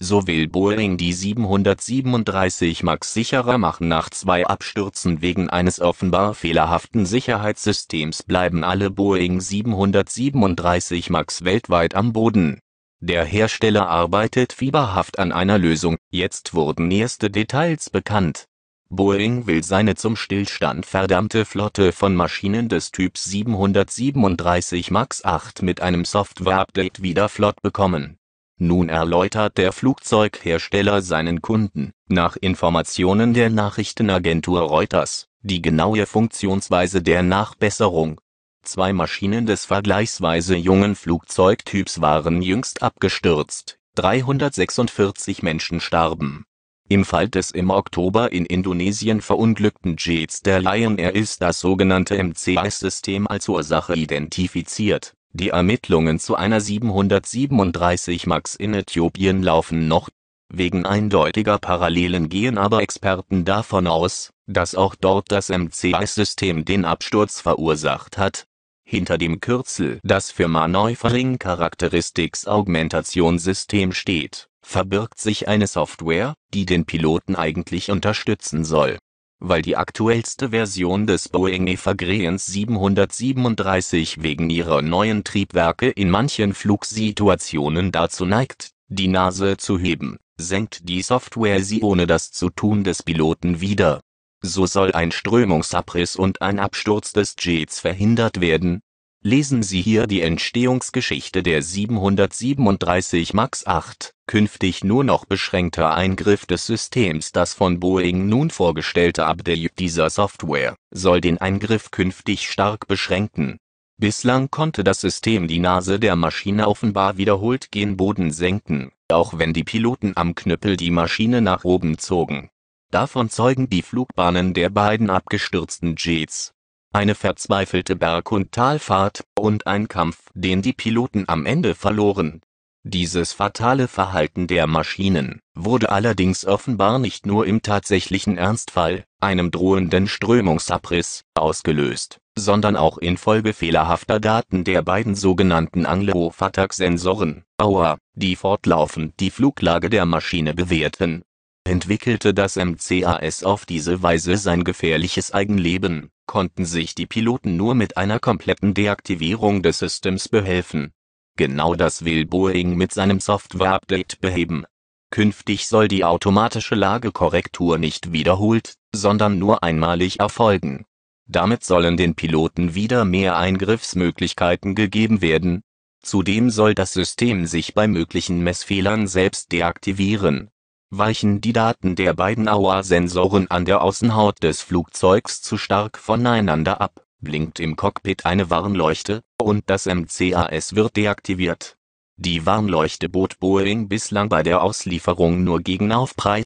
So will Boeing die 737 MAX sicherer machen. Nach zwei Abstürzen wegen eines offenbar fehlerhaften Sicherheitssystems bleiben alle Boeing 737 MAX weltweit am Boden. Der Hersteller arbeitet fieberhaft an einer Lösung, jetzt wurden erste Details bekannt. Boeing will seine zum Stillstand verdammte Flotte von Maschinen des Typs 737 MAX 8 mit einem Software-Update wieder flott bekommen nun erläutert der Flugzeughersteller seinen Kunden, nach Informationen der Nachrichtenagentur Reuters, die genaue Funktionsweise der Nachbesserung. Zwei Maschinen des vergleichsweise jungen Flugzeugtyps waren jüngst abgestürzt, 346 Menschen starben. Im Fall des im Oktober in Indonesien verunglückten Jets der Lion Air ist das sogenannte MCAS-System als Ursache identifiziert die Ermittlungen zu einer 737 MAX in Äthiopien laufen noch. Wegen eindeutiger Parallelen gehen aber Experten davon aus, dass auch dort das MCI-System den Absturz verursacht hat. Hinter dem Kürzel, das für Maneuvering Characteristics Augmentation System steht, verbirgt sich eine Software, die den Piloten eigentlich unterstützen soll weil die aktuellste Version des Boeing Evergreens 737 wegen ihrer neuen Triebwerke in manchen Flugsituationen dazu neigt, die Nase zu heben, senkt die Software sie ohne das Zutun des Piloten wieder. So soll ein Strömungsabriss und ein Absturz des Jets verhindert werden Lesen Sie hier die Entstehungsgeschichte der 737 MAX 8, künftig nur noch beschränkter Eingriff des Systems Das von Boeing nun vorgestellte Update dieser Software soll den Eingriff künftig stark beschränken. Bislang konnte das System die Nase der Maschine offenbar wiederholt gen Boden senken, auch wenn die Piloten am Knüppel die Maschine nach oben zogen. Davon zeugen die Flugbahnen der beiden abgestürzten Jets eine verzweifelte Berg- und Talfahrt und ein Kampf, den die Piloten am Ende verloren. Dieses fatale Verhalten der Maschinen wurde allerdings offenbar nicht nur im tatsächlichen Ernstfall, einem drohenden Strömungsabriss, ausgelöst, sondern auch infolge fehlerhafter Daten der beiden sogenannten Anglo-Fatak-Sensoren, AUA, die fortlaufend die Fluglage der Maschine bewerten entwickelte das MCAS auf diese Weise sein gefährliches Eigenleben, konnten sich die Piloten nur mit einer kompletten Deaktivierung des Systems behelfen. Genau das will Boeing mit seinem Software-Update beheben. Künftig soll die automatische Lagekorrektur nicht wiederholt, sondern nur einmalig erfolgen. Damit sollen den Piloten wieder mehr Eingriffsmöglichkeiten gegeben werden. Zudem soll das System sich bei möglichen Messfehlern selbst deaktivieren Weichen die Daten der beiden AUA-Sensoren an der Außenhaut des Flugzeugs zu stark voneinander ab, blinkt im Cockpit eine Warnleuchte, und das MCAS wird deaktiviert. Die Warnleuchte bot Boeing bislang bei der Auslieferung nur gegen Aufpreis